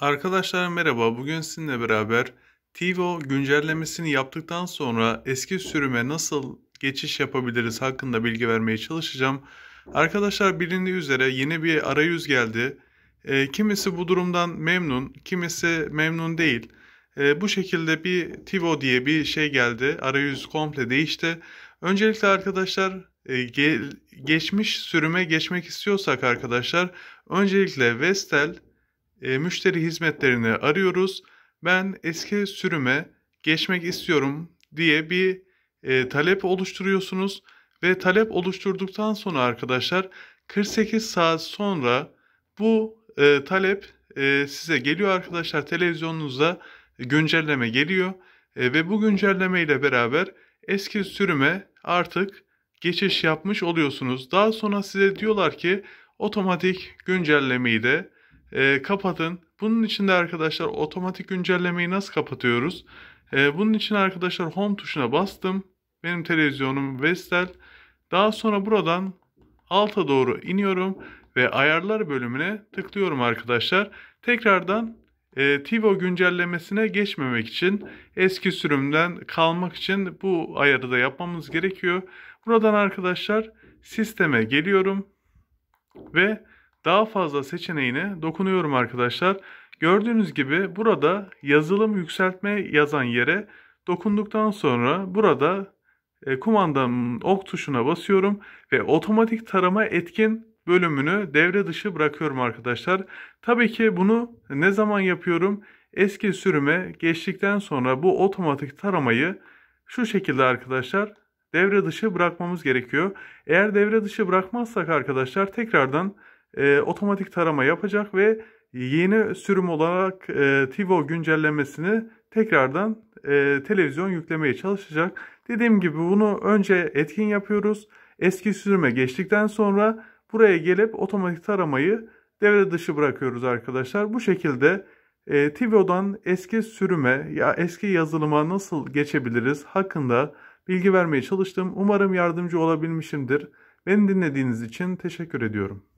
Arkadaşlar merhaba. Bugün sizinle beraber TiVo güncellemesini yaptıktan sonra eski sürüme nasıl geçiş yapabiliriz hakkında bilgi vermeye çalışacağım. Arkadaşlar bilindiği üzere yeni bir arayüz geldi. E, kimisi bu durumdan memnun, kimisi memnun değil. E, bu şekilde bir TiVo diye bir şey geldi. Arayüz komple değişti. Öncelikle arkadaşlar e, geçmiş sürüme geçmek istiyorsak arkadaşlar öncelikle Vestel e, müşteri hizmetlerini arıyoruz. Ben eski sürüme geçmek istiyorum diye bir e, talep oluşturuyorsunuz ve talep oluşturduktan sonra arkadaşlar 48 saat sonra bu e, talep e, size geliyor arkadaşlar televizyonunuza güncelleme geliyor e, ve bu güncelleme ile beraber eski sürüme artık geçiş yapmış oluyorsunuz. Daha sonra size diyorlar ki otomatik güncellemeyi de e, kapatın. Bunun için de arkadaşlar otomatik güncellemeyi nasıl kapatıyoruz? E, bunun için arkadaşlar home tuşuna bastım. Benim televizyonum Vestel. Daha sonra buradan alta doğru iniyorum ve ayarlar bölümüne tıklıyorum arkadaşlar. Tekrardan e, TiVo güncellemesine geçmemek için eski sürümden kalmak için bu ayarı da yapmamız gerekiyor. Buradan arkadaşlar sisteme geliyorum ve daha fazla seçeneğine dokunuyorum arkadaşlar. Gördüğünüz gibi burada yazılım yükseltme yazan yere dokunduktan sonra burada e, ok tuşuna basıyorum ve otomatik tarama etkin bölümünü devre dışı bırakıyorum arkadaşlar. Tabii ki bunu ne zaman yapıyorum? Eski sürüme geçtikten sonra bu otomatik taramayı şu şekilde arkadaşlar devre dışı bırakmamız gerekiyor. Eğer devre dışı bırakmazsak arkadaşlar tekrardan e, otomatik tarama yapacak ve yeni sürüm olarak e, TiVo güncellemesini tekrardan e, televizyon yüklemeye çalışacak. Dediğim gibi bunu önce etkin yapıyoruz. Eski sürüme geçtikten sonra buraya gelip otomatik taramayı devre dışı bırakıyoruz arkadaşlar. Bu şekilde e, TiVo'dan eski sürüme ya eski yazılıma nasıl geçebiliriz hakkında bilgi vermeye çalıştım. Umarım yardımcı olabilmişimdir. Beni dinlediğiniz için teşekkür ediyorum.